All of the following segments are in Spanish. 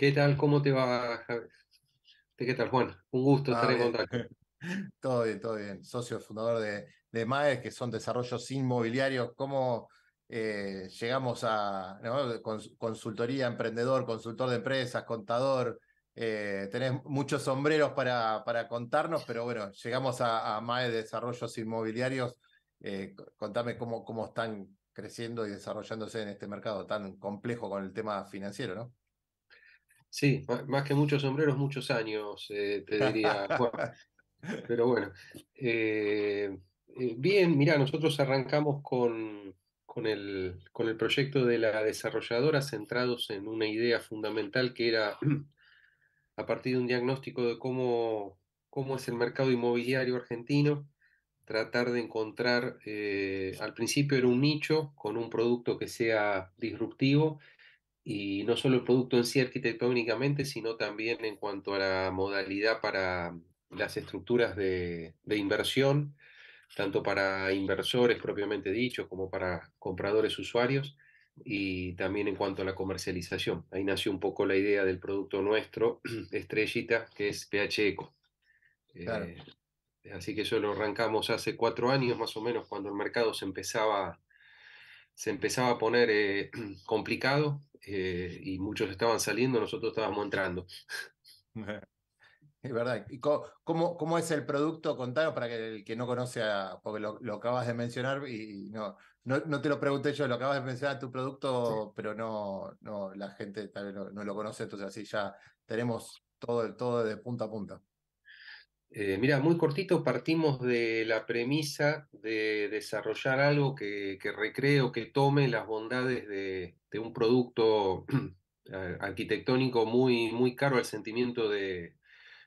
¿Qué tal? ¿Cómo te va, Javier? ¿Qué tal, Juan? Un gusto estar en contacto. Todo bien, todo bien. Socio fundador de, de MAE, que son desarrollos inmobiliarios. ¿Cómo eh, llegamos a consultoría, emprendedor, consultor de empresas, contador? Eh, tenés muchos sombreros para, contarnos, pero bueno, llegamos a, a MAE Desarrollos Inmobiliarios. Eh, contame cómo, cómo están creciendo y desarrollándose en este mercado tan complejo con el tema financiero, ¿no? Sí, más que muchos sombreros, muchos años, eh, te diría. pero bueno, eh, eh, bien, mira, nosotros arrancamos con, con, el, con el proyecto de la desarrolladora centrados en una idea fundamental que era a partir de un diagnóstico de cómo, cómo es el mercado inmobiliario argentino, tratar de encontrar, al principio era un nicho con un producto que sea disruptivo y no solo el producto en sí arquitectónicamente, sino también en cuanto a la modalidad para las estructuras de, inversión, tanto para inversores propiamente dicho, como para compradores usuarios y también en cuanto a la comercialización. Ahí nació un poco la idea del producto nuestro, Estrellita, que es PH Eco. Claro. Eh, así que eso lo arrancamos hace cuatro años más o menos, cuando el mercado se empezaba se empezaba a poner eh, complicado eh, y muchos estaban saliendo, nosotros estábamos entrando. Es verdad. ¿Y cómo, cómo, es el producto? Contanos para que el que no conoce, porque lo, acabas de mencionar y no, no, te lo pregunté yo, lo acabas de mencionar tu producto, pero no, no, la gente tal vez no, lo conoce, entonces así ya tenemos todo, todo de punta a punta. Eh, mira, muy cortito, partimos de la premisa de desarrollar algo que, recreo, que tome las bondades de, un producto eh, arquitectónico muy, muy caro al sentimiento de,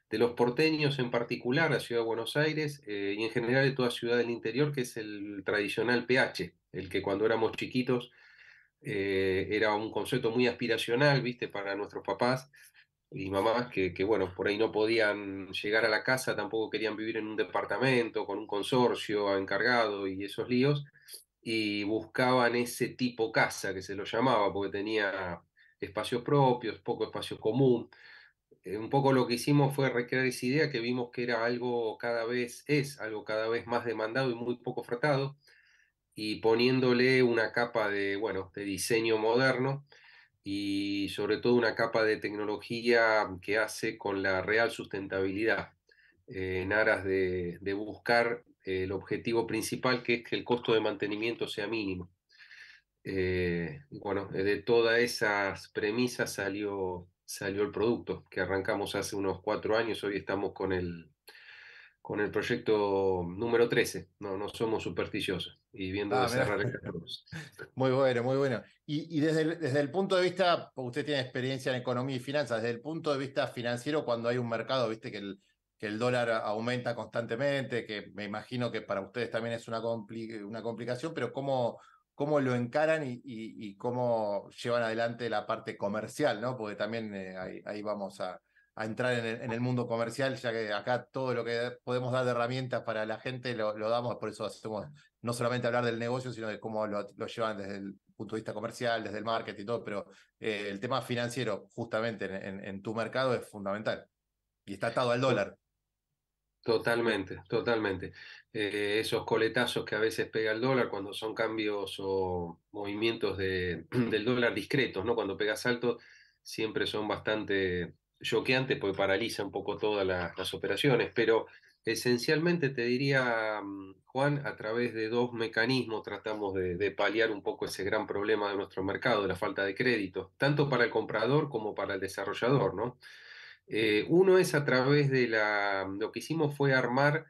los porteños en particular, la ciudad de Buenos Aires eh, y en general de toda ciudad del interior, que es el tradicional PH, el que cuando éramos chiquitos era un concepto muy aspiracional, viste, para nuestros papás y mamás que, que, bueno, por ahí no podían llegar a la casa, tampoco querían vivir en un departamento con un consorcio encargado y esos líos, y buscaban ese tipo casa que se lo llamaba, porque tenía espacios propios, poco espacio común. Eh, un poco lo que hicimos fue recrear esa idea que vimos que era algo cada vez, es algo cada vez más demandado y muy poco fratado, y poniéndole una capa de, bueno, de diseño moderno y sobre todo una capa de tecnología que hace con la real sustentabilidad eh, en aras de, buscar el objetivo principal que es que el costo de mantenimiento sea mínimo. Eh, bueno, de todas esas premisas salió, salió el producto que arrancamos hace unos cuatro años, hoy estamos con el, con el proyecto número 13, no, no somos supersticiosos y viendo ah, Muy bueno, muy bueno. Y, desde, el, desde, el, punto de vista, usted tiene experiencia en economía y finanzas, desde el punto de vista financiero, cuando hay un mercado, viste que el, que el dólar aumenta constantemente, que me imagino que para ustedes también es una, una complicación, pero ¿cómo, cómo lo encaran y, cómo llevan adelante la parte comercial, ¿no? Porque también eh, ahí, vamos a, a entrar en el, mundo comercial, ya que acá todo lo que podemos dar de herramientas para la gente lo, damos, por eso no solamente hablar del negocio, sino de cómo lo, llevan desde el punto de vista comercial, desde el marketing y todo, pero eh, el tema financiero justamente en, tu mercado es fundamental y está atado al dólar. Totalmente, totalmente. Eh, esos coletazos que a veces pega el dólar cuando son cambios o movimientos del dólar discretos, ¿no? Cuando pegas alto siempre son bastante antes porque paraliza un poco todas las, operaciones, pero esencialmente te diría, mm, Juan, a través de dos mecanismos tratamos de, paliar un poco ese gran problema de nuestro mercado, de la falta de crédito, tanto para el comprador como para el desarrollador, ¿no? Eh, uno es a través de la, lo que hicimos fue armar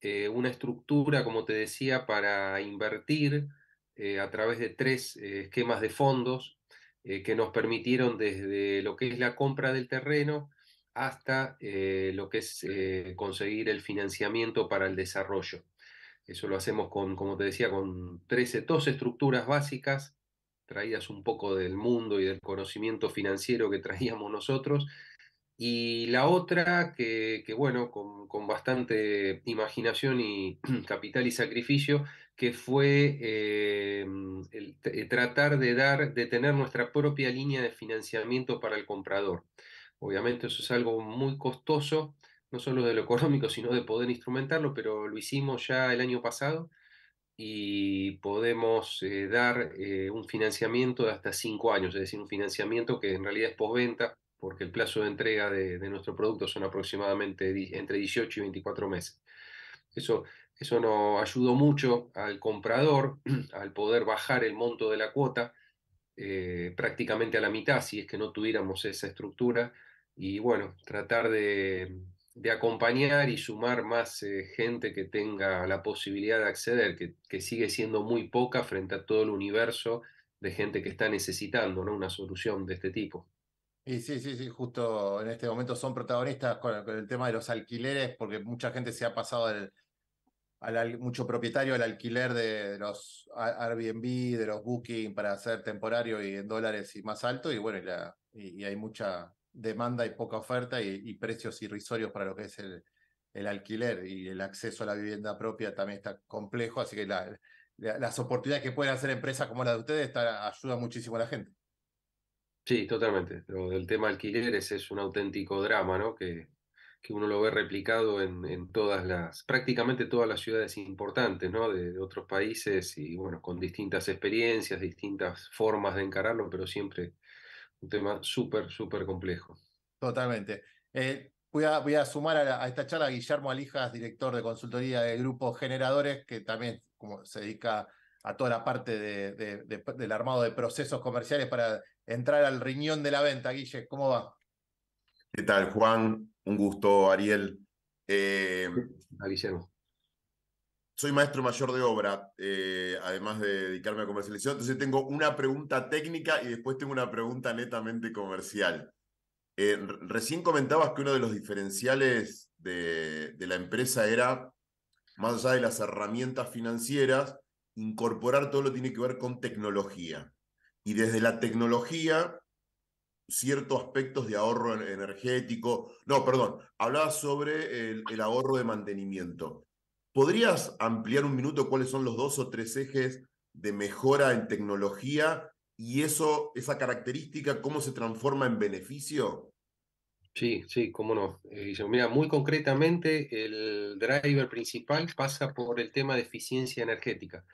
eh, una estructura, como te decía, para invertir eh, a través de tres esquemas de fondos eh, que nos permitieron desde lo que es la compra del terreno hasta eh, lo que es eh, conseguir el financiamiento para el desarrollo. Eso lo hacemos con, como te decía, con 13, dos estructuras básicas traídas un poco del mundo y del conocimiento financiero que traíamos nosotros. Y la otra, que, bueno, con, con bastante imaginación y capital y sacrificio, que fue eh, eh, tratar de dar, de tener nuestra propia línea de financiamiento para el comprador. Obviamente eso es algo muy costoso, no solo de lo económico, sino de poder instrumentarlo, pero lo hicimos ya el año pasado y podemos eh, dar un financiamiento de hasta cinco años, es decir, un financiamiento que en realidad es postventa, porque el plazo de entrega de, de, nuestro producto son aproximadamente entre 18 y 24 meses. Eso eso nos ayudó mucho al comprador al poder bajar el monto de la cuota eh, prácticamente a la mitad, si es que no tuviéramos esa estructura. Y bueno, tratar de, acompañar y sumar más eh, gente que tenga la posibilidad de acceder, que, sigue siendo muy poca frente a todo el universo de gente que está necesitando una solución de este tipo. Y sí, sí, sí, justo en este momento son protagonistas con, el tema de los alquileres, porque mucha gente se ha pasado del, mucho propietario al alquiler de los Airbnb, de los Booking para hacer temporario y en dólares y más alto, y bueno, y, hay mucha demanda y poca oferta y, precios irrisorios para lo que es el, el, alquiler y el acceso a la vivienda propia también está complejo, así que las oportunidades que pueden hacer empresas como la de ustedes está, ayuda muchísimo a la gente. Sí, totalmente. pero el tema alquiler es un auténtico drama, ¿no? Que, que uno lo ve replicado en, en, todas las, prácticamente todas las ciudades importantes, ¿no? De, otros países y bueno, con distintas experiencias, distintas formas de encararlo, pero siempre un tema súper, súper complejo. Totalmente. Eh, voy, a, voy, a, sumar a, esta charla a Guillermo Alijas, director de consultoría de Grupo Generadores, que también como, se dedica a toda la parte del armado de procesos comerciales para entrar al riñón de la venta. Guille, ¿cómo va? ¿Qué tal, Juan? Un gusto, Ariel. Eh, Soy maestro mayor de obra, eh, además de dedicarme a comercialización. Entonces tengo una pregunta técnica y después tengo una pregunta netamente comercial. Eh, recién comentabas que uno de los diferenciales de la empresa era, más allá de las herramientas financieras, incorporar todo lo que tiene que ver con tecnología. Y desde la tecnología ciertos aspectos de ahorro energético. No, perdón, hablabas sobre el, ahorro de mantenimiento. ¿Podrías ampliar un minuto cuáles son los dos o tres ejes de mejora en tecnología y eso, esa característica, cómo se transforma en beneficio? Sí, sí, cómo no. Eh, mira, muy concretamente, el driver principal pasa por el tema de eficiencia energética.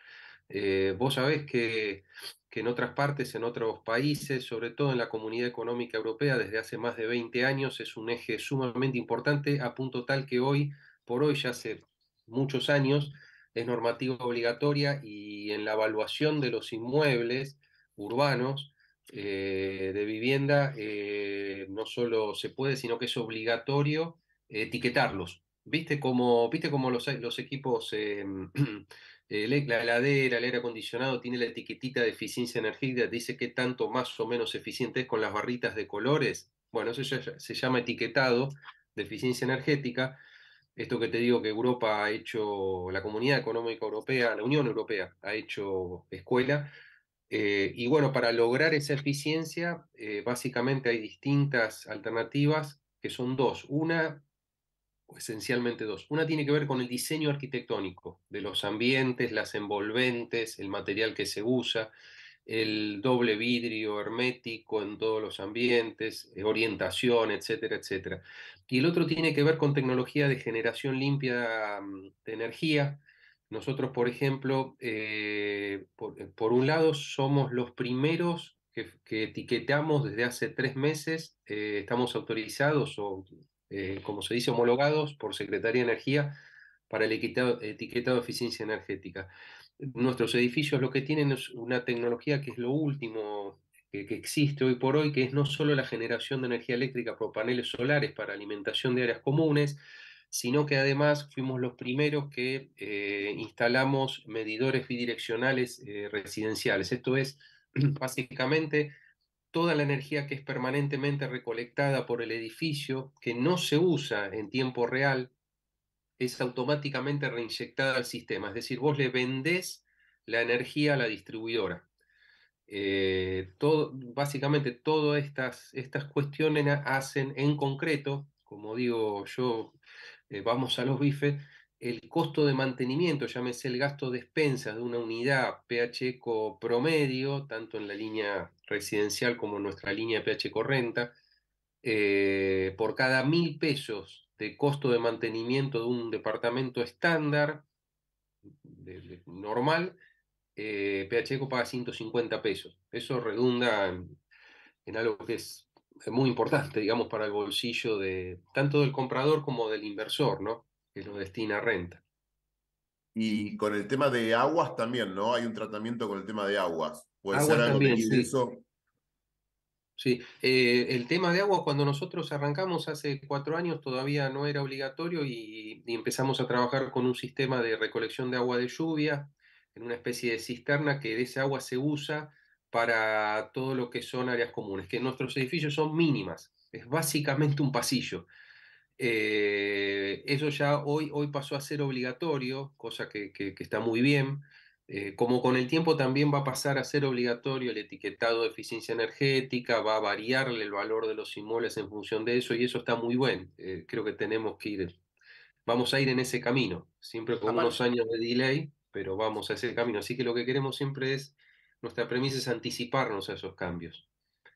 Eh, vos sabés que, en otras partes, en otros países, sobre todo en la Comunidad Económica Europea, desde hace más de 20 años, es un eje sumamente importante, a punto tal que hoy, por hoy, ya hace muchos años, es normativa obligatoria y en la evaluación de los inmuebles urbanos eh, de vivienda eh, no solo se puede, sino que es obligatorio etiquetarlos. ¿Viste cómo viste como los, equipos em, Eh, la heladera, el aire acondicionado tiene la etiquetita de eficiencia energética, dice qué tanto más o menos eficiente es con las barritas de colores. Bueno, eso ya se llama etiquetado de eficiencia energética. Esto que te digo que Europa ha hecho, la Comunidad Económica Europea, la Unión Europea ha hecho escuela. Eh, y bueno, para lograr esa eficiencia, eh, básicamente hay distintas alternativas que son dos. Una esencialmente dos. Una tiene que ver con el diseño arquitectónico de los ambientes, las envolventes, el material que se usa, el doble vidrio hermético en todos los ambientes, eh, orientación, etcétera, etcétera. Y el otro tiene que ver con tecnología de generación limpia mm, de energía. Nosotros, por ejemplo, eh, eh, por, un lado, somos los primeros que, etiquetamos desde hace tres meses, estamos autorizados o eh, como se dice, homologados por Secretaría de Energía para el etiquetado, de eficiencia energética. Nuestros edificios lo que tienen es una tecnología que es lo último que, existe hoy por hoy, que es no solo la generación de energía eléctrica por paneles solares para alimentación de áreas comunes, sino que además fuimos los primeros que eh, instalamos medidores bidireccionales eh, residenciales. Esto es básicamente toda la energía que es permanentemente recolectada por el edificio, que no se usa en tiempo real, es automáticamente reinyectada al sistema. Es decir, vos le vendés la energía a la distribuidora. Eh, todo, básicamente todas estas, estas cuestiones hacen en concreto, como digo yo, eh, vamos a los bifes, el costo de mantenimiento, llámese el gasto de expensas de una unidad PHECO promedio, tanto en la línea residencial como nuestra línea PH Correnta, eh, por cada mil pesos de costo de mantenimiento de un departamento estándar, normal, eh, PHECO paga 150 pesos. Eso redunda en, en algo que es muy importante, digamos, para el bolsillo de tanto del comprador como del inversor, ¿no? Que lo destina a renta. Y con el tema de aguas también, ¿no? Hay un tratamiento con el tema de aguas. Puede agua Sí, eh, el tema de agua, cuando nosotros arrancamos hace cuatro años, todavía no era obligatorio y, empezamos a trabajar con un sistema de recolección de agua de lluvia, en una especie de cisterna que de ese agua se usa para todo lo que son áreas comunes, que nuestros edificios son mínimas, es básicamente un pasillo. Eh, eso ya hoy, hoy pasó a ser obligatorio, cosa que está muy bien. Eh, como con el tiempo también va a pasar a ser obligatorio el etiquetado de eficiencia energética, va a variarle el valor de los inmuebles en función de eso y eso está muy bueno. Eh, creo que tenemos que ir, vamos a ir en ese camino, siempre con unos años de delay, pero vamos a ese camino. Así que lo que queremos siempre es, nuestra premisa es anticiparnos a esos cambios.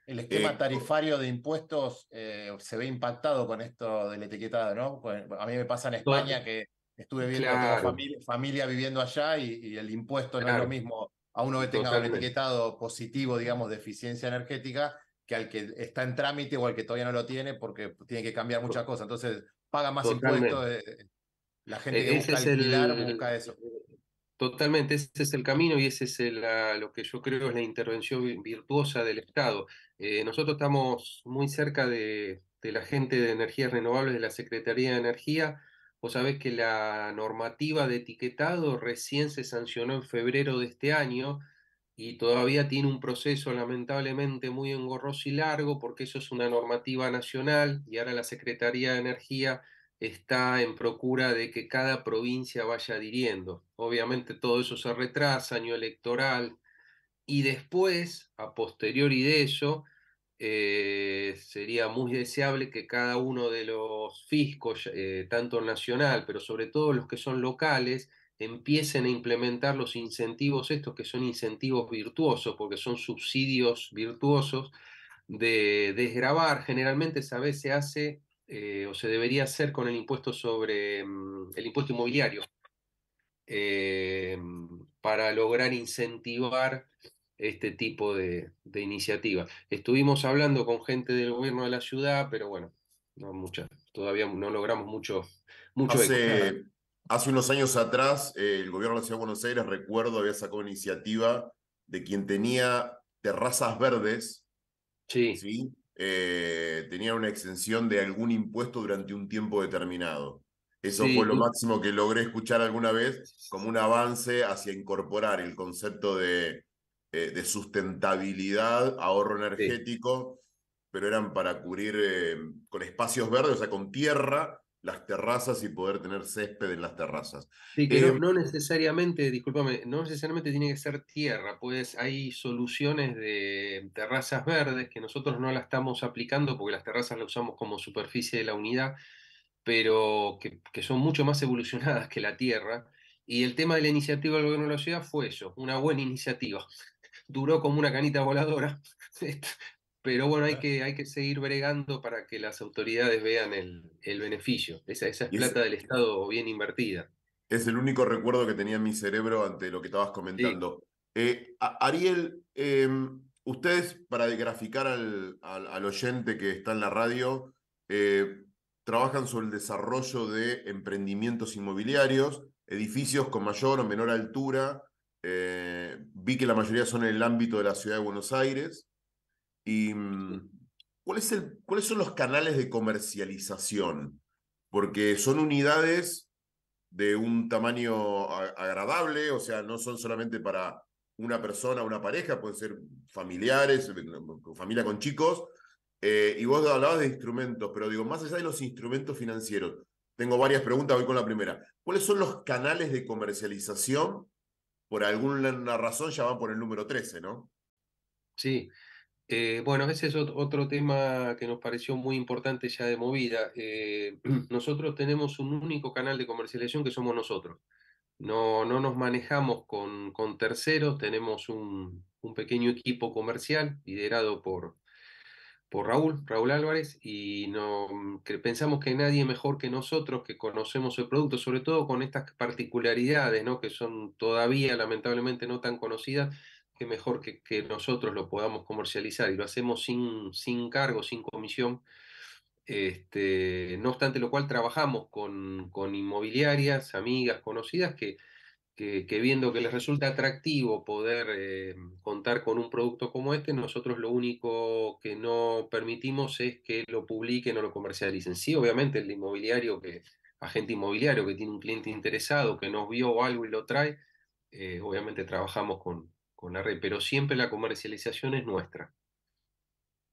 El eh, esquema tarifario de impuestos se ve impactado con esto del etiquetado, ¿no? Pues, a mí me pasa en España que estuve viendo claro. mi familia, viviendo allá y, el impuesto no es lo mismo a uno que tenga un etiquetado positivo, digamos, de eficiencia energética, que al que está en trámite o al que todavía no lo tiene, porque tiene que cambiar muchas cosas. Entonces, paga más impuestos. Eh, la gente que e-, busca, es busca eso. Eh, totalmente, ese es el camino y ese es lo que yo creo es la intervención virtuosa del Estado. Eh, nosotros estamos muy cerca de, de la gente de energías renovables de la Secretaría de Energía Vos sabés que la normativa de etiquetado recién se sancionó en febrero de este año y todavía tiene un proceso lamentablemente muy engorroso y largo porque eso es una normativa nacional y ahora la Secretaría de Energía está en procura de que cada provincia vaya adhiriendo. Obviamente todo eso se retrasa, año electoral, y después, a posteriori de eso, eh, sería muy deseable que cada uno de los fiscos, eh, tanto nacional, pero sobre todo los que son locales, empiecen a implementar los incentivos estos, que son incentivos virtuosos, porque son subsidios virtuosos, de desgrabar. Generalmente, vez Se hace eh, o se debería hacer con el impuesto sobre mm, el impuesto inmobiliario. para lograr incentivar este tipo de, iniciativa. Estuvimos hablando con gente del gobierno de la ciudad, pero bueno, no mucha, todavía no logramos mucho, mucho hace, hace unos años atrás, eh, el gobierno de la ciudad de Buenos Aires, recuerdo, había sacado una iniciativa de quien tenía terrazas verdes. Sí. Eh, una exención de algún impuesto durante un tiempo determinado. Eso fue lo máximo que logré escuchar alguna vez como un avance hacia incorporar el concepto de eh, de sustentabilidad, ahorro energético, pero eran para cubrir eh, con espacios verdes, o sea, con tierra, las terrazas y poder tener césped en las terrazas. Sí, que no, em, necesariamente, discúlpame, no necesariamente tiene que ser tierra, pues hay soluciones de terrazas verdes que nosotros no las estamos aplicando porque las terrazas las usamos como superficie de la unidad, pero que, que son mucho más evolucionadas que la tierra. Y el tema de la iniciativa del gobierno de la ciudad fue eso, una buena iniciativa duró como una canita voladora. Pero bueno, hay que, hay que seguir bregando para que las autoridades vean el, el beneficio. Esa, esa plata del Estado bien invertida. Es el único recuerdo que tenía en mi cerebro ante lo que estabas comentando. Eh, Ariel, em, ustedes, para graficar al, al, oyente que está en la radio, eh, trabajan sobre el desarrollo de emprendimientos inmobiliarios, edificios con mayor o menor altura, eh, vi que la mayoría son en el ámbito de la ciudad de Buenos Aires. ¿Y mm, cuáles son los canales de comercialización? Porque son unidades de un tamaño agradable, o sea, no son solamente para una persona, una pareja, pueden ser familiares, eh, familia con chicos. Eh, y vos hablabas de instrumentos, pero digo, más allá de los instrumentos financieros, tengo varias preguntas, voy con la primera. ¿Cuáles son los canales de comercialización por alguna razón ya van por el número 13, ¿no? Sí. Eh, bueno, ese es otro tema que nos pareció muy importante ya de movida. Eh, nosotros tenemos un único canal de comercialización que somos nosotros. No, no nos manejamos con, con terceros, tenemos un, un pequeño equipo comercial liderado por, por Raúl, Raúl Álvarez, y no, mm, pensamos que nadie mejor que nosotros que conocemos el producto, sobre todo con estas particularidades, ¿no? que son todavía lamentablemente no tan conocidas, que mejor que, que nosotros lo podamos comercializar y lo hacemos sin, sin cargo, sin comisión. Este, no obstante lo cual trabajamos con, con inmobiliarias, amigas, conocidas que que, viendo que les resulta atractivo poder eh, contar con un producto como este, nosotros lo único que no permitimos es que lo publiquen o lo comercialicen. Sí, obviamente el inmobiliario que agente inmobiliario que tiene un cliente interesado, que nos vio algo y lo trae, eh, obviamente trabajamos con, con la red, pero siempre la comercialización es nuestra.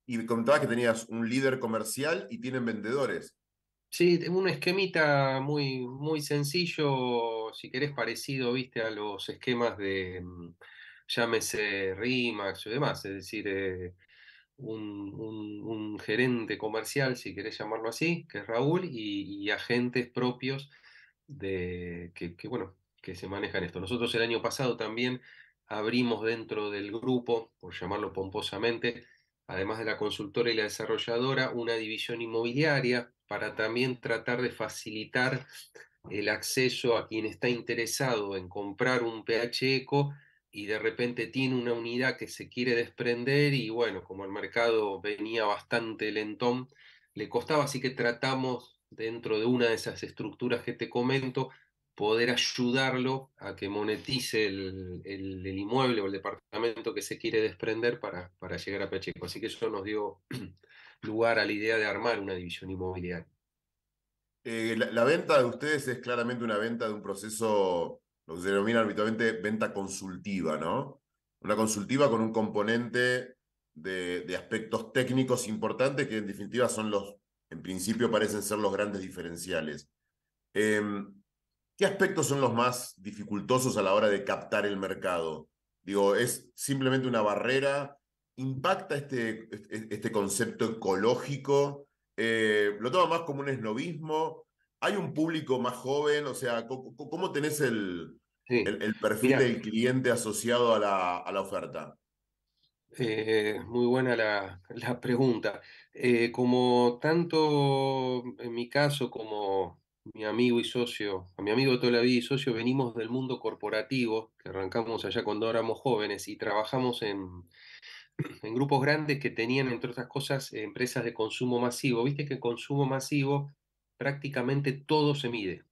Y comentabas que tenías un líder comercial y tienen vendedores. Sí, un esquemita muy, muy sencillo, si querés, parecido, viste, a los esquemas de, mm, llámese RIMAX y demás, es decir, eh, un, un, gerente comercial, si querés llamarlo así, que es Raúl, y, agentes propios de que, bueno, que se manejan esto. Nosotros el año pasado también abrimos dentro del grupo, por llamarlo pomposamente, además de la consultora y la desarrolladora, una división inmobiliaria para también tratar de facilitar el acceso a quien está interesado en comprar un PH Eco y de repente tiene una unidad que se quiere desprender y bueno, como el mercado venía bastante lentón, le costaba, así que tratamos dentro de una de esas estructuras que te comento, poder ayudarlo a que monetice el, inmueble o el departamento que se quiere desprender para, para llegar a Pacheco. Así que eso nos dio lugar a la idea de armar una división inmobiliaria. Eh, la, venta de ustedes es claramente una venta de un proceso, lo que se denomina habitualmente venta consultiva, ¿no? Una consultiva con un componente de, de aspectos técnicos importantes que en definitiva son los, en principio parecen ser los grandes diferenciales. Em, ¿Qué aspectos son los más dificultosos a la hora de captar el mercado? Digo, ¿es simplemente una barrera impacta este, este, este concepto ecológico? Eh, ¿Lo toma más como un esnovismo? ¿Hay un público más joven? O sea, ¿cómo, tenés el, el, perfil del cliente asociado a la, a la oferta? Eh, muy buena la, pregunta. Eh, como tanto en mi caso como mi amigo y socio, a mi amigo de toda la vida y socio, venimos del mundo corporativo, que arrancamos allá cuando éramos jóvenes y trabajamos en, en grupos grandes que tenían, entre otras cosas, empresas de consumo masivo. Viste que en consumo masivo prácticamente todo se mide.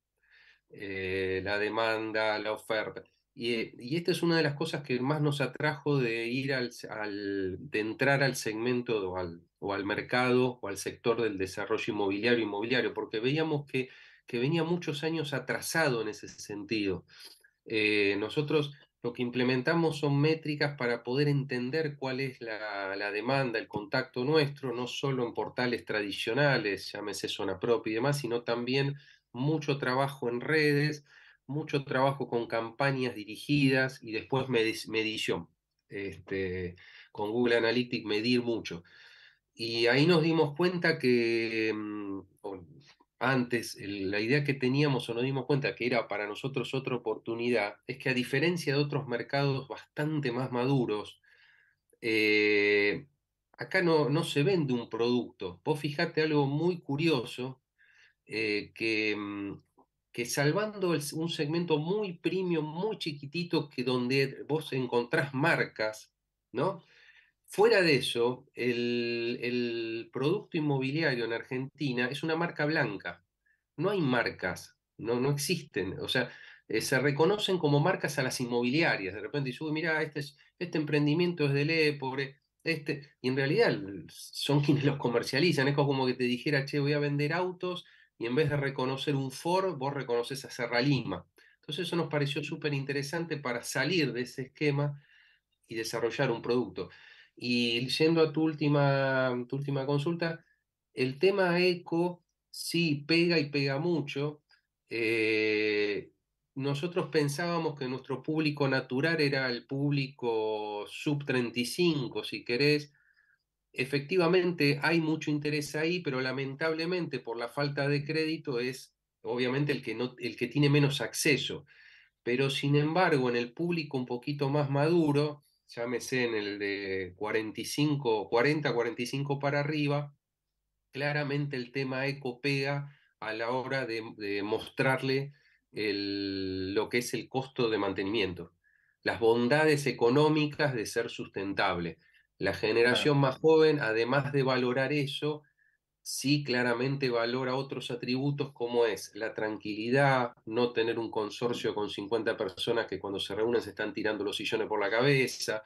Eh, la demanda, la oferta. Y, eh, y, esta es una de las cosas que más nos atrajo de ir al, de entrar al segmento o al, o al, mercado o al sector del desarrollo inmobiliario inmobiliario, porque veíamos que, que venía muchos años atrasado en ese sentido. Eh, nosotros lo que implementamos son métricas para poder entender cuál es la, demanda, el contacto nuestro, no solo en portales tradicionales, llámese zona propia y demás, sino también mucho trabajo en redes, mucho trabajo con campañas dirigidas y después medición. Este, con Google Analytics medir mucho. Y ahí nos dimos cuenta que, mm, antes, la idea que teníamos o nos dimos cuenta que era para nosotros otra oportunidad, es que a diferencia de otros mercados bastante más maduros, eh, acá no, no, se vende un producto. Vos fijate algo muy curioso, eh, que, mm, que, salvando un segmento muy premium, muy chiquitito, que donde vos encontrás marcas, ¿no? Fuera de eso, el, producto inmobiliario en Argentina es una marca blanca. No hay marcas, no, existen. O sea, eh, se reconocen como marcas a las inmobiliarias. De repente y sube, mira, este, emprendimiento es de E, pobre. Este, y en realidad son quienes los comercializan. Es como que te dijera, che, voy a vender autos y en vez de reconocer un Ford, vos reconoces a Serra Lima. Entonces eso nos pareció mm. súper interesante para salir de ese esquema y desarrollar un producto. Y yendo a tu última, tu última consulta, el tema eco sí pega y pega mucho. Eh, nosotros pensábamos que nuestro público natural era el público sub 35, si querés. Efectivamente, hay mucho interés ahí, pero lamentablemente por la falta de crédito es obviamente el que, no, el que tiene menos acceso. Pero sin embargo, en el público un poquito más maduro, llámese en el de 40, 45 para arriba, claramente el tema eco pega a la hora de, mostrarle el, lo que es el costo de mantenimiento, las bondades económicas de ser sustentable. La generación más joven, además de valorar eso, sí claramente valora otros atributos como es la tranquilidad, no tener un consorcio con 50 personas que cuando se reúnen se están tirando los sillones por la cabeza,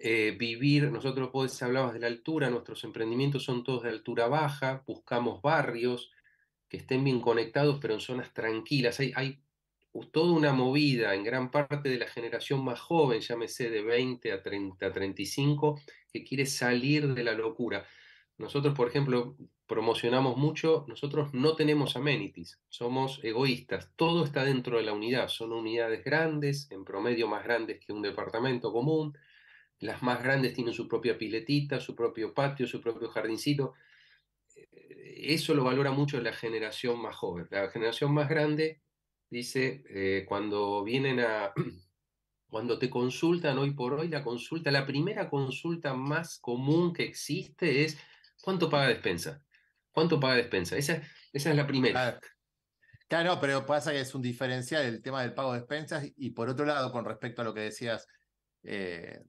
eh, vivir, nosotros vos hablabas de la altura, nuestros emprendimientos son todos de altura baja, buscamos barrios que estén bien conectados pero en zonas tranquilas, hay, toda una movida en gran parte de la generación más joven, llámese de 20 a 30, a 35, que quiere salir de la locura nosotros, por ejemplo, promocionamos mucho, nosotros no tenemos amenities, somos egoístas, todo está dentro de la unidad, son unidades grandes, en promedio más grandes que un departamento común, las más grandes tienen su propia piletita, su propio patio, su propio jardincito. Eh, eso lo valora mucho la generación más joven. La generación más grande dice, eh, cuando vienen a, cuando te consultan hoy por hoy, la consulta, la primera consulta más común que existe es, ¿Cuánto paga despensa? ¿Cuánto paga despensa? Esa, esa es la primera. Claro, pero pasa que es un diferencial el tema del pago de despensas y por otro lado, con respecto a lo que decías, eh,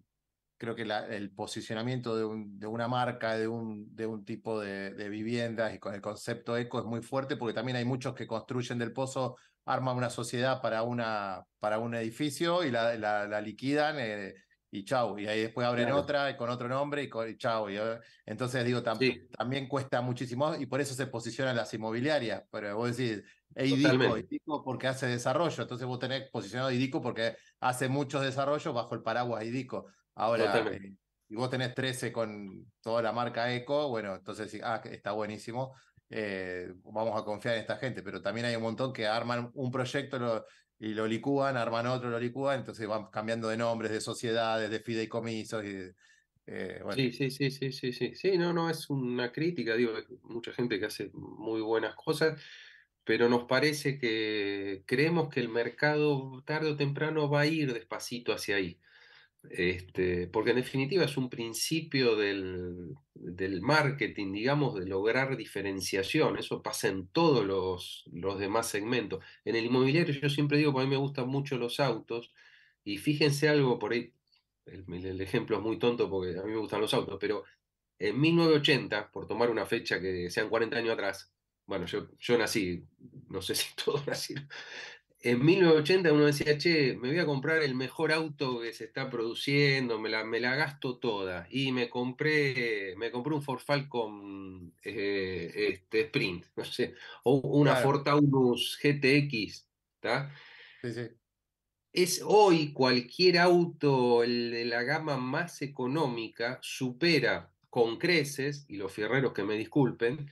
creo que el posicionamiento de, de, una marca, de un, tipo de, viviendas y con el concepto eco es muy fuerte porque también hay muchos que construyen del pozo, arman una sociedad para, una, un edificio y la, liquidan. Eh, y chau. Y ahí después abren otra con otro nombre y, con, chau. Ah, entonces digo, también cuesta muchísimo y por eso se posicionan las inmobiliarias. Pero vos decís, Eidico, Eidico porque hace desarrollo. Entonces vos tenés posicionado Idico porque hace muchos desarrollos bajo el paraguas Idico. Ahora, y eh, vos tenés 13 con toda la marca Eco, bueno, entonces ah, está buenísimo. Eh, vamos a confiar en esta gente, pero también hay un montón que arman un proyecto y lo licúan, arman otro, lo licúan, entonces van cambiando de nombres, de sociedades, de fideicomisos y eh, Sí, sí, sí, sí, sí, sí. Sí, no, no, es una crítica, digo, mucha gente que hace muy buenas cosas, pero nos parece que creemos que el mercado tarde o temprano va a ir despacito hacia ahí. Este, porque en definitiva es un principio del, del, marketing, digamos, de lograr diferenciación. Eso pasa en todos los, los, demás segmentos. En el inmobiliario yo siempre digo, a mí me gustan mucho los autos, y fíjense algo, por ahí el, ejemplo es muy tonto porque a mí me gustan los autos, pero en 1980, por tomar una fecha que sean 40 años atrás, bueno, yo, yo nací, no sé si todos nacieron, en 1980 uno decía, che, me voy a comprar el mejor auto que se está produciendo, me la, me la gasto toda. Y me compré, me compré un Ford Falcon eh, este, Sprint, no sé, o una Ford GTX, ¿está? Es hoy cualquier auto de la gama más económica supera con creces, y los fierreros que me disculpen,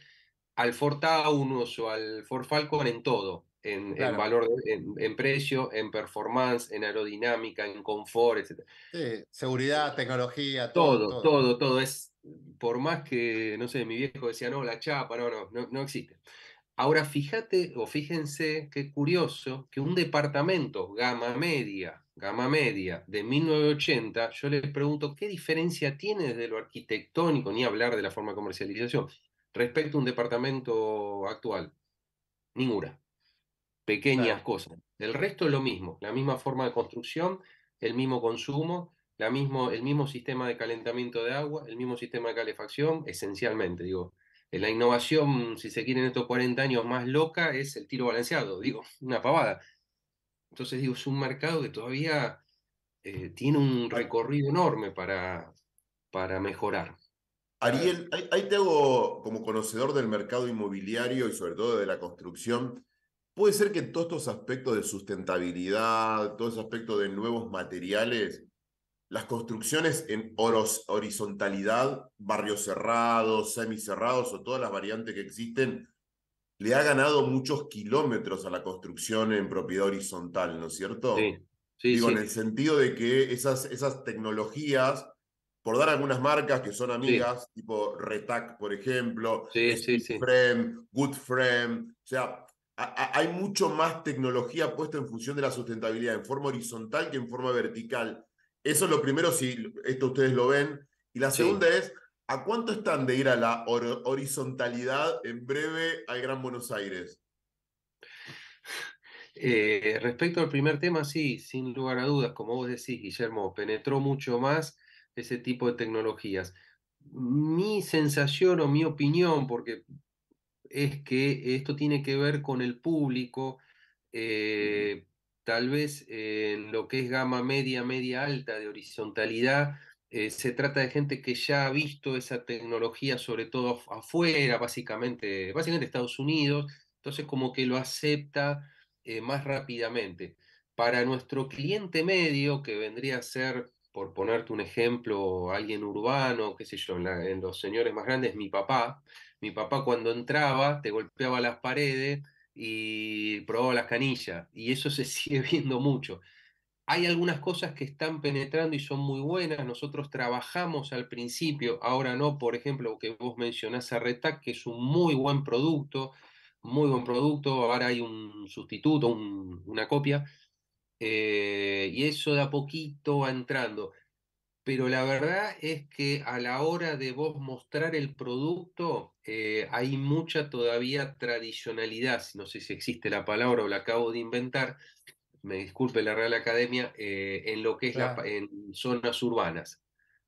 al Ford Taunus o al Ford Falcon en todo en, valor, en, precio, en performance, en aerodinámica, en confort, etc. Sí, seguridad, tecnología, todo, todo. Todo, Es, por más que, no sé, mi viejo decía, no, la chapa, no, no, no, existe. Ahora fíjate o fíjense qué curioso que un departamento gama media, gama media de 1980, yo les pregunto qué diferencia tiene desde lo arquitectónico, ni hablar de la forma de comercialización, respecto a un departamento actual. Ninguna pequeñas cosas. El resto es lo mismo, la misma forma de construcción, el mismo consumo, la mismo, el mismo sistema de calentamiento de agua, el mismo sistema de calefacción, esencialmente, digo. Eh, la innovación, si se quieren estos 40 años más loca es el tiro balanceado, digo, una pavada. Entonces, digo, es un mercado que todavía eh, tiene un recorrido enorme para, para mejorar. Ariel, ahí, ahí te hago como conocedor del mercado inmobiliario y sobre todo de la construcción Puede ser que todos estos aspectos de sustentabilidad, todos esos aspectos de nuevos materiales, las construcciones en horizontalidad, barrios cerrados, semicerrados o todas las variantes que existen, le ha ganado muchos kilómetros a la construcción en propiedad horizontal, ¿no es cierto? Sí. sí en el sentido de que esas, esas tecnologías, por dar algunas marcas que son amigas, tipo Retac, por ejemplo, sí, Frame, Good Frame, o sea, hay mucho más tecnología puesta en función de la sustentabilidad, en forma horizontal que en forma vertical. Eso es lo primero, si esto ustedes lo ven. Y la segunda es, ¿a cuánto están de ir a la horizontalidad en breve al Gran Buenos Aires? Eh, respecto al primer tema, sí, sin lugar a dudas, como vos decís, Guillermo, penetró mucho más ese tipo de tecnologías. Mi sensación o mi opinión, porque es que esto tiene que ver con el público, eh, tal vez en lo que es gama media, media alta de horizontalidad, eh, se trata de gente que ya ha visto esa tecnología, sobre todo afuera, básicamente, básicamente Estados Unidos, entonces como que lo acepta eh, más rápidamente. Para nuestro cliente medio, que vendría a ser, por ponerte un ejemplo, alguien urbano, qué sé yo, en los señores más grandes, mi papá, mi papá cuando entraba te golpeaba las paredes y probaba las canillas, y eso se sigue viendo mucho. Hay algunas cosas que están penetrando y son muy buenas. Nosotros trabajamos al principio, ahora no, por ejemplo, que vos mencionás a Retac, que es un muy buen producto, muy buen producto. Ahora hay un sustituto, una copia, eh, y eso de a poquito va entrando pero la verdad es que a la hora de vos mostrar el producto eh, hay mucha todavía tradicionalidad, no sé si existe la palabra o la acabo de inventar, me disculpe la Real Academia, eh, en lo que es la, en zonas urbanas.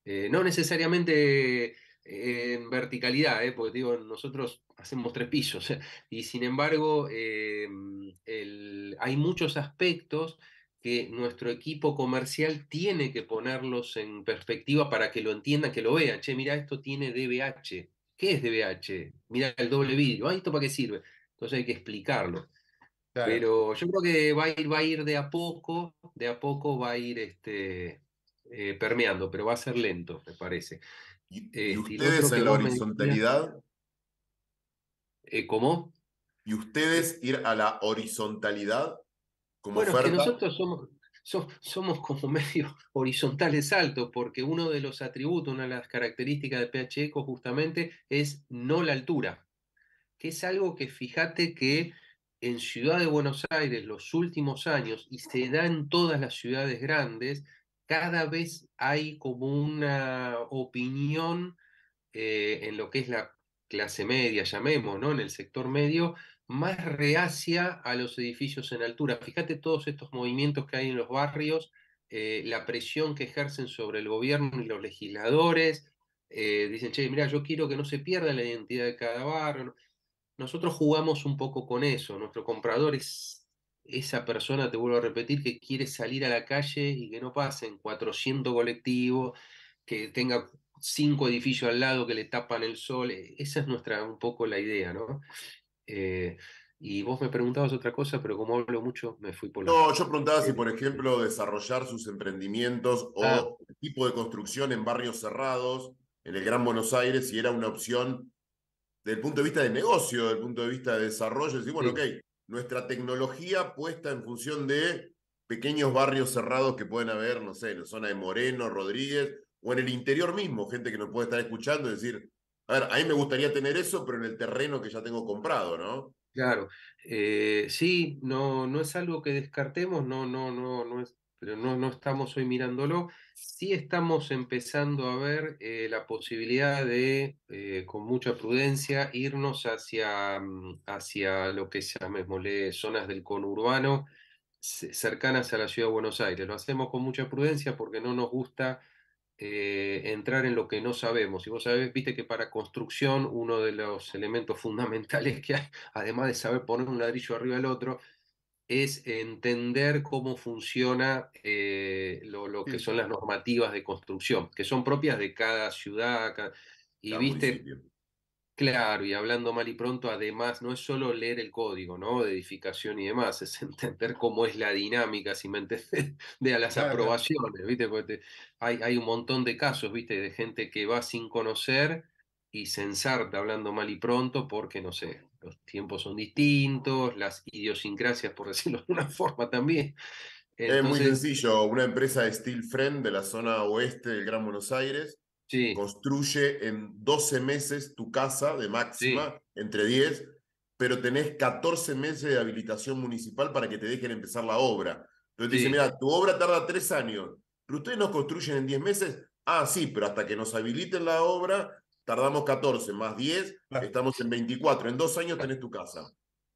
Eh, no necesariamente en verticalidad, porque digo, nosotros hacemos tres pisos, y sin embargo hay muchos aspectos que nuestro equipo comercial tiene que ponerlos en perspectiva para que lo entiendan, que lo vean. Che, mira, esto tiene DBH. ¿Qué es DBH? Mira el doble vidrio. ¿Ah, ¿Esto para qué sirve? Entonces hay que explicarlo. Pero yo creo que va a, ir, va a ir de a poco, de a poco va a ir este, eh, permeando, pero va a ser lento, me parece. ¿Y, eh, ustedes en la horizontalidad? Eh, ¿Cómo? ¿Y ustedes ir a la horizontalidad? bueno, que nosotros somos, somos como medio horizontales altos, porque uno de los atributos, una de las características de PH justamente es no la altura, que es algo que fíjate que en Ciudad de Buenos Aires los últimos años, y se da en todas las ciudades grandes, cada vez hay como una opinión eh, en lo que es la clase media, llamemos, ¿no? En el sector medio, más reacia a los edificios en altura. Fíjate todos estos movimientos que hay en los barrios, eh, la presión que ejercen sobre el gobierno y los legisladores. Eh, dicen, che, mira, yo quiero que no se pierda la identidad de cada barrio. Nosotros jugamos un poco con eso. Nuestro comprador es esa persona, te vuelvo a repetir, que quiere salir a la calle y que no pasen 400 colectivos, que tenga cinco edificios al lado que le tapan el sol. E, esa es nuestra, un poco la idea, ¿no? Eh, y vos me preguntabas otra cosa, pero como hablo mucho, me fui por... No, yo preguntaba si, eh, por ejemplo, desarrollar sus emprendimientos ah. o tipo de construcción en barrios cerrados, en el Gran Buenos Aires, si era una opción desde el punto de vista de negocio, desde el punto de vista de desarrollo, decir, bueno, ok, nuestra tecnología puesta en función de pequeños barrios cerrados que pueden haber, no sé, en la zona de Moreno, Rodríguez, o en el interior mismo, gente que nos puede estar escuchando es decir, a ver, a mí me gustaría tener eso, pero en el terreno que ya tengo comprado, ¿no? Claro, eh, sí, no, no es algo que descartemos, no, no, no, no es, pero no, no estamos hoy mirándolo. Sí estamos empezando a ver eh, la posibilidad de, eh, con mucha prudencia, irnos hacia, mm, hacia lo que se llamémosle zonas del conurbano cercanas a la ciudad de Buenos Aires. Lo hacemos con mucha prudencia porque no nos gusta eh, entrar en lo que no sabemos. Y vos sabés, viste que para construcción uno de los elementos fundamentales que hay, además de saber poner un ladrillo arriba del otro, es entender cómo funciona eh, lo, que mm. son las normativas de construcción, que son propias de cada ciudad. y viste, Claro, y hablando mal y pronto, además, no es solo leer el código, ¿no? De edificación y demás, es entender cómo es la dinámica, si me de las aprobaciones, ¿viste? hay, hay, un montón de casos, ¿viste? De gente que va sin conocer y se ensarta hablando mal y pronto porque, no sé, los tiempos son distintos, las idiosincrasias, por decirlo de una forma también. es muy sencillo, una empresa de Steel Friend de la zona oeste del Gran Buenos Aires Construye en 12 meses tu casa de máxima, entre 10, pero tenés 14 meses de habilitación municipal para que te dejen empezar la obra. Entonces te dicen, mira, tu obra tarda 3 años, pero ustedes nos construyen en 10 meses. Ah, sí, pero hasta que nos habiliten la obra, tardamos 14 más 10, estamos en 24. En 2 años tenés tu casa.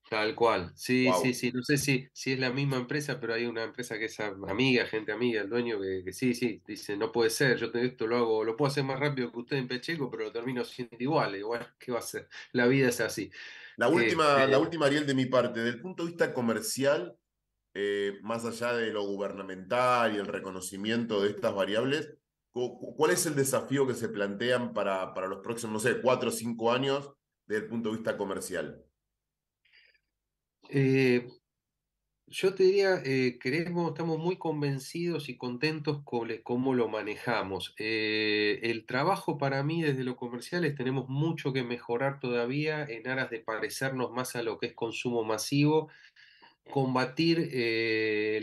Tal cual, sí, sí, sí, no sé si, si es la misma empresa, pero hay una empresa que es amiga, gente amiga, el dueño, que, sí, sí, dice, no puede ser, yo esto lo hago, lo puedo hacer más rápido que usted en Pecheco, pero lo termino siendo igual, igual, ¿qué va a ser? La vida es así. La eh, última, la eh, última Ariel, de mi parte, del punto de vista comercial, eh, más allá de lo gubernamental y el reconocimiento de estas variables, ¿cuál es el desafío que se plantean para, para los próximos, no sé, cuatro o cinco años desde el punto de vista comercial? Eh, yo te diría, eh, estamos muy convencidos y contentos con cómo lo manejamos. Eh, el trabajo para mí desde lo comercial es tenemos mucho que mejorar todavía en aras de parecernos más a lo que es consumo masivo, combatir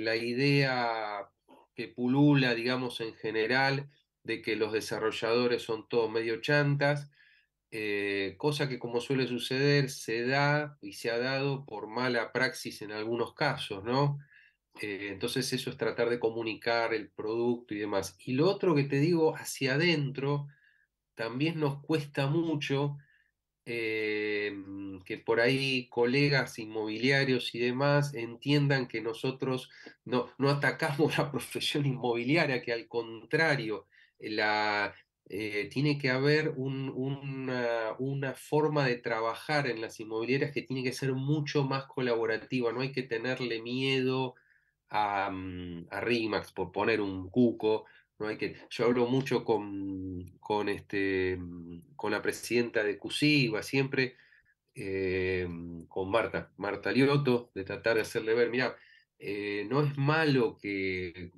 la idea que pulula, digamos, en general, de que los desarrolladores son todos medio chantas eh, cosa que como suele suceder se da y se ha dado por mala praxis en algunos casos, ¿no? Eh, entonces eso es tratar de comunicar el producto y demás. Y lo otro que te digo, hacia adentro, también nos cuesta mucho eh, que por ahí colegas inmobiliarios y demás entiendan que nosotros no, no atacamos la profesión inmobiliaria, que al contrario, la, eh, tiene que haber una, forma de trabajar en las inmobiliarias que tiene que ser mucho más colaborativa, no hay que tenerle miedo a, mm, a RIMAX por poner un cuco, no hay que, yo hablo mucho con, con, este, mm, con la presidenta de CUSIVA, siempre eh, mm, con Marta, Marta Lioto de tratar de hacerle ver, mira, eh, no es malo que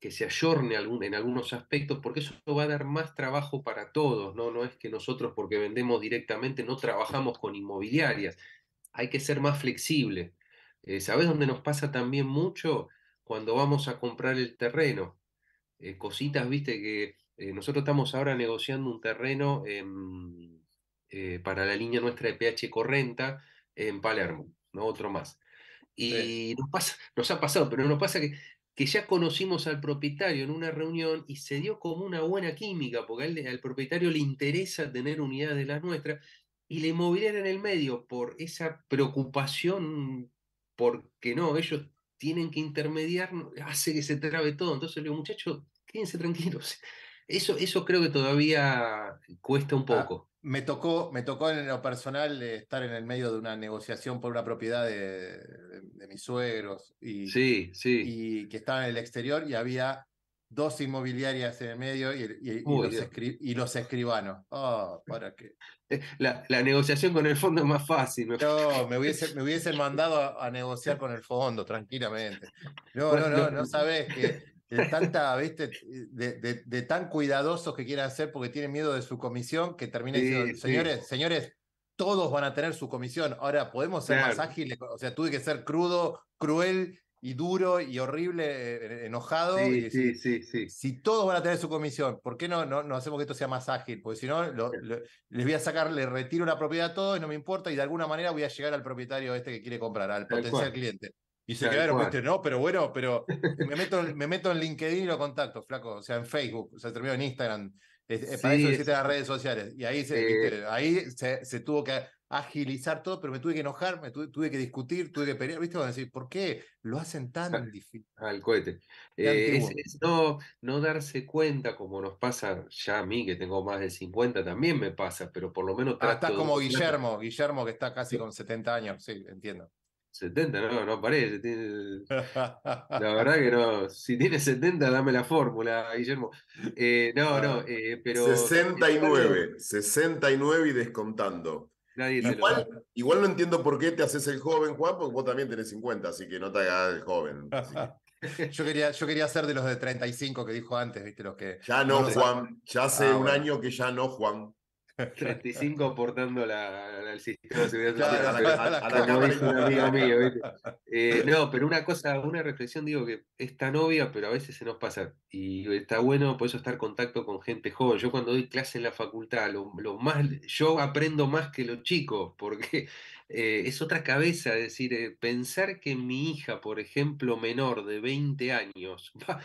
que se ayorne en algunos aspectos, porque eso va a dar más trabajo para todos, ¿no? No es que nosotros, porque vendemos directamente, no trabajamos con inmobiliarias. Hay que ser más flexible. Eh, ¿Sabes dónde nos pasa también mucho? Cuando vamos a comprar el terreno. Eh, cositas, viste, que eh, nosotros estamos ahora negociando un terreno para la línea nuestra de PH Correnta en Palermo, ¿no? Otro más. Y nos, pasa, nos ha pasado, pero nos pasa que que ya conocimos al propietario en una reunión y se dio como una buena química, porque al, propietario le interesa tener unidades de las nuestras, y le inmobiliaria en el medio, por esa preocupación, porque no, ellos tienen que intermediar, hace que se trabe todo. Entonces le digo, muchachos, quédense tranquilos. Eso, eso creo que todavía cuesta un ah, poco. Me tocó, me tocó en lo personal estar en el medio de una negociación por una propiedad de, mis suegros y, sí, sí. y que estaba en el exterior y había dos inmobiliarias en el medio y, los, escribanos. Oh, para que eh, La, negociación con el fondo es más fácil. Me... No, me hubiesen, me hubiesen mandado a, negociar con el fondo, tranquilamente. No, no, no, no, no sabes que de tanta, De, tan cuidadosos que quieran hacer porque tienen miedo de su comisión que termina diciendo, señores, señores, todos van a tener su comisión. Ahora, podemos ser más ágiles, o sea, tuve que ser crudo, cruel y duro y horrible, enojado. Sí, sí, sí, Si todos van a tener su comisión, ¿por qué no, no, hacemos que esto sea más ágil? Porque si no, les voy a sacar, les retiro la propiedad a todos y no me importa y de alguna manera voy a llegar al propietario este que quiere comprar, al potencial cliente. Y se quedaron no, pero bueno, pero me meto, me meto en LinkedIn y lo contacto, flaco. O sea, en Facebook, o sea, termino en Instagram. para eso existen las redes sociales. Y ahí se, eh. ahí se, tuvo que agilizar todo, pero me tuve que enojar, me tuve, que discutir, tuve que pelear, ¿viste? decir, ¿por qué lo hacen tan difícil? Al cohete. Eh, es, no, no darse cuenta, como nos pasa ya a mí, que tengo más de 50, también me pasa, pero por lo menos... ahora estás como Guillermo, Guillermo que está casi con 70 años, sí, entiendo. 70, no, no aparece. La verdad que no. Si tiene 70, dame la fórmula, Guillermo. Eh, no, no, ah, eh, pero. 69, 69 y descontando. igual, no entiendo por qué te haces el joven, Juan, porque vos también tenés 50, así que no te hagas el joven. Yo quería, yo quería ser de los de 35 que dijo antes, ¿viste? Los que. Ya no, Juan. Ya hace ah, un año que ya no, Juan. 35 aportando al sistema de seguridad social. no, pero una cosa, una reflexión, digo que es tan obvia, pero a veces se nos pasa. Y está bueno por eso estar en contacto con gente joven. Yo cuando doy clase en la facultad, lo, yo aprendo más que los chicos, porque eh, es otra cabeza. decir, eh, pensar que mi hija, por ejemplo, menor de 20 años,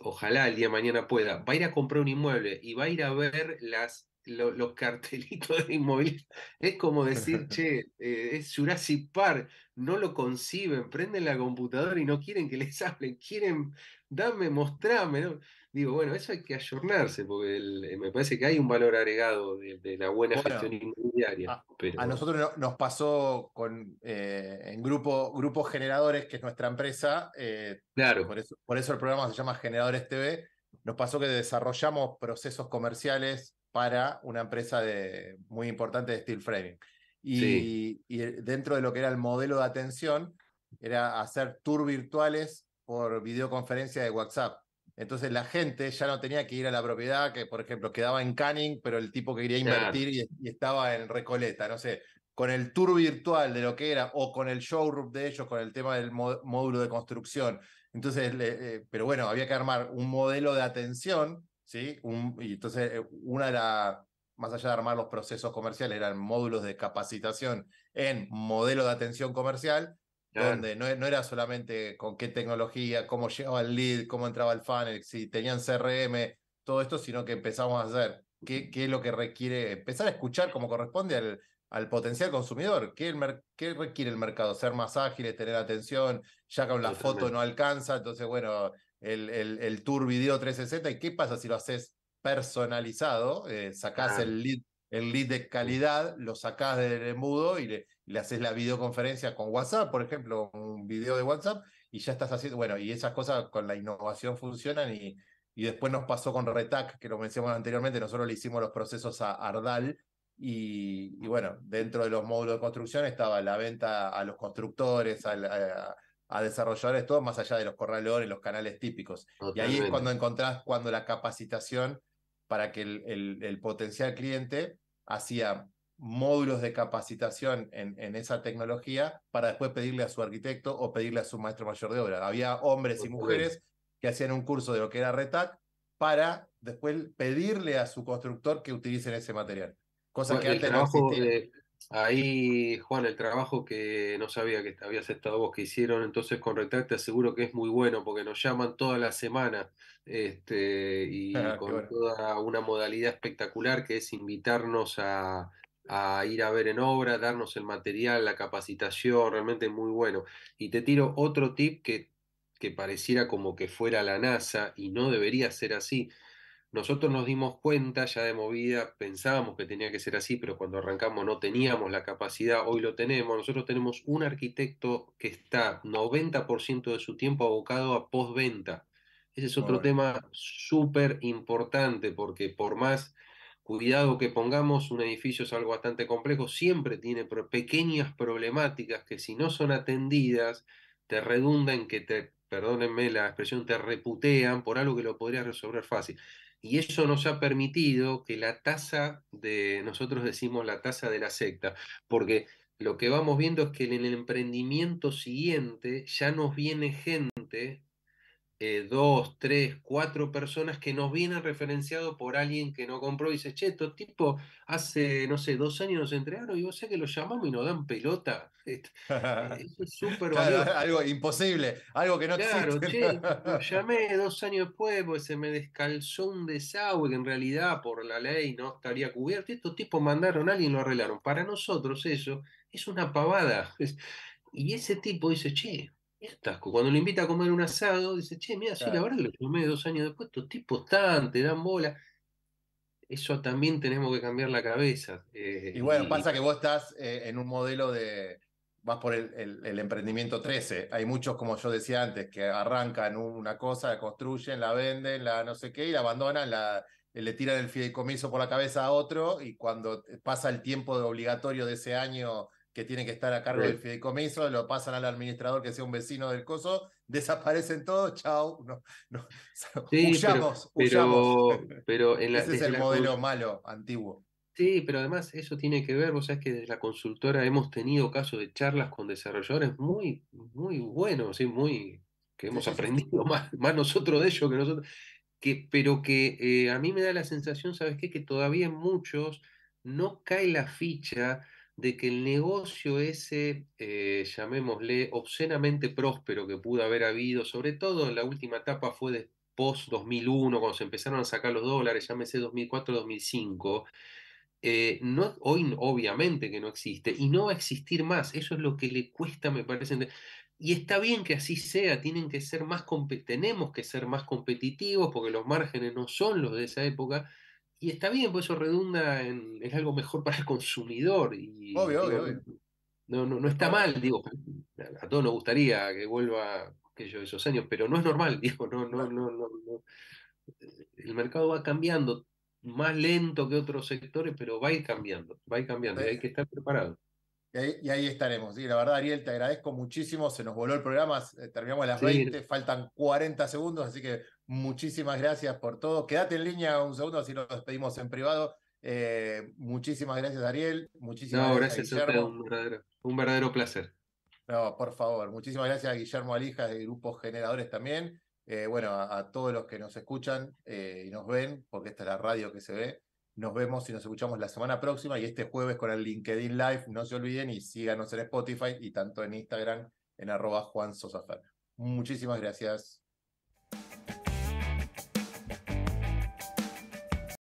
ojalá el día de mañana pueda, va a ir a comprar un inmueble y va a ir a ver las los cartelitos de inmobiliario. Es como decir, che, eh, es Jurassic Park, no lo conciben, prenden la computadora y no quieren que les hablen, quieren, dame, mostrame. Digo, bueno, eso hay que ayornarse, porque eh, me parece que hay un valor agregado de, la buena gestión inmobiliaria. A, nosotros nos pasó con eh, en grupo, Grupos Generadores, que es nuestra empresa. Por eso, por eso el programa se llama Generadores TV. Nos pasó que desarrollamos procesos comerciales para una empresa de, muy importante de steel framing. Y, eh, dentro de lo que era el modelo de atención, era hacer tours virtuales por videoconferencia de WhatsApp. Entonces la gente ya no tenía que ir a la propiedad, que por ejemplo quedaba en Canning, pero el tipo que quería invertir y, estaba en Recoleta, no sé con el tour virtual de lo que era o con el showroom de ellos, con el tema del módulo de construcción. Entonces, eh, pero bueno, había que armar un modelo de atención ¿sí? Un, y entonces eh, una era, más allá de armar los procesos comerciales, eran módulos de capacitación en modelo de atención comercial, donde no, e, no, era solamente con qué tecnología, cómo llegaba el lead, cómo entraba el funnel, si tenían CRM, todo esto, sino que empezamos a hacer qué, qué es lo que requiere, empezar a escuchar como corresponde al, al potencial consumidor. ¿Qué, ¿Qué, requiere el mercado? Ser más ágiles, tener atención, ya que la foto no alcanza, entonces, bueno, el, Tour Video 360 y qué pasa si lo haces personalizado, eh, sacás el, lead, el lead de calidad, lo sacás del embudo y le, haces la videoconferencia con WhatsApp, por ejemplo, un video de WhatsApp y ya estás haciendo, bueno, y esas cosas con la innovación funcionan y, y después nos pasó con Retac, que lo mencionamos anteriormente, nosotros le hicimos los procesos a Ardal. Y, bueno, dentro de los módulos de construcción estaba la venta a los constructores, a, a desarrollar esto más allá de los y los canales típicos. Y ahí es cuando encontrás cuando la capacitación para que el, potencial cliente hacía módulos de capacitación en, en, esa tecnología para después pedirle a su arquitecto o pedirle a su maestro mayor de obra. Había hombres y mujeres que hacían un curso de lo que era Retac para después pedirle a su constructor que utilicen ese material. Cosa que antes no existía. Ahí, Juan, el trabajo que no sabía que habías estado vos, que hicieron entonces con Retract, te aseguro que es muy bueno, porque nos llaman toda la semana este, y ah, con toda una modalidad espectacular que es invitarnos a, a ir a ver en obra, darnos el material, la capacitación, realmente muy bueno. Y te tiro otro tip que, que pareciera como que fuera la NASA y no debería ser así nosotros nos dimos cuenta ya de movida, pensábamos que tenía que ser así, pero cuando arrancamos no teníamos la capacidad, hoy lo tenemos. Nosotros tenemos un arquitecto que está 90% de su tiempo abocado a postventa. Ese es otro tema súper importante porque por más cuidado que pongamos, un edificio es algo bastante complejo, siempre tiene pequeñas problemáticas que si no son atendidas, te redundan que te perdónenme la expresión, te reputean por algo que lo podrías resolver fácil. Y eso nos ha permitido que la tasa de, nosotros decimos la tasa de la secta, porque lo que vamos viendo es que en el emprendimiento siguiente ya nos viene gente eh, dos, tres, cuatro personas que nos vienen referenciados por alguien que no compró y dice, che, estos tipos hace, no sé, dos años nos entregaron y vos sé que los llamamos y nos dan pelota. Este, eh, eso es súper claro, Algo imposible, algo que no Claro, che, llamé dos años después porque se me descalzó un desagüe que en realidad por la ley no estaría cubierto. Estos tipos mandaron a alguien y lo arreglaron. Para nosotros eso es una pavada. Y ese tipo dice, che, cuando lo invita a comer un asado, dice, che, mira, si la verdad que lo tomé dos años después, estos tipos están, te dan bola. Eso también tenemos que cambiar la cabeza. Eh, y bueno, pasa que vos estás eh, en un modelo de, vas por el, emprendimiento 13. Hay muchos, como yo decía antes, que arrancan una cosa, la construyen, la venden, la no sé qué, y la abandonan, la, le tiran el fideicomiso por la cabeza a otro, y cuando pasa el tiempo obligatorio de ese año que tiene que estar a cargo del fideicomiso, lo pasan al administrador que sea un vecino del coso, desaparecen todos, chao, huyamos, pero, Ese es el modelo malo, antiguo. Sí, pero además eso tiene que ver, o sea es que desde la consultora hemos tenido casos de charlas con desarrolladores muy, muy buenos, ¿sí? muy, que hemos aprendido más, más nosotros de ellos que nosotros, que, pero que eh, a mí me da la sensación, ¿sabes qué? Que todavía muchos no cae la ficha de que el negocio ese, eh, llamémosle, obscenamente próspero que pudo haber habido, sobre todo en la última etapa fue de post 2001, cuando se empezaron a sacar los dólares, llámese 2004-2005, eh, no, hoy obviamente que no existe y no va a existir más. Eso es lo que le cuesta, me parece. Y está bien que así sea, tienen que ser más tenemos que ser más competitivos porque los márgenes no son los de esa época, y está bien, pues eso redunda en es algo mejor para el consumidor. Y, obvio, obvio, No, no, no está mal, digo, a todos nos gustaría que vuelva que yo, esos años, pero no es normal, digo, no, no, no, no, El mercado va cambiando más lento que otros sectores, pero va a ir cambiando, va a ir cambiando, hay eh, que estar preparado. Y ahí, estaremos. la verdad, Ariel, te agradezco muchísimo. Se nos voló el programa. Eh, terminamos a las 20, faltan 40 segundos, así que muchísimas gracias por todo. Quédate en línea un segundo, así nos despedimos en privado. Eh, muchísimas gracias, Ariel. Muchísimas no, gracias, gracias a un, verdadero, un verdadero, placer. No, por favor. Muchísimas gracias a Guillermo Alijas de Grupos Generadores también. Eh, bueno, a, todos los que nos escuchan y nos ven, porque esta es la radio que se ve. Nos vemos y nos escuchamos la semana próxima y este jueves con el LinkedIn Live. No se olviden y síganos en Spotify y tanto en Instagram en arroba Juan Muchísimas gracias.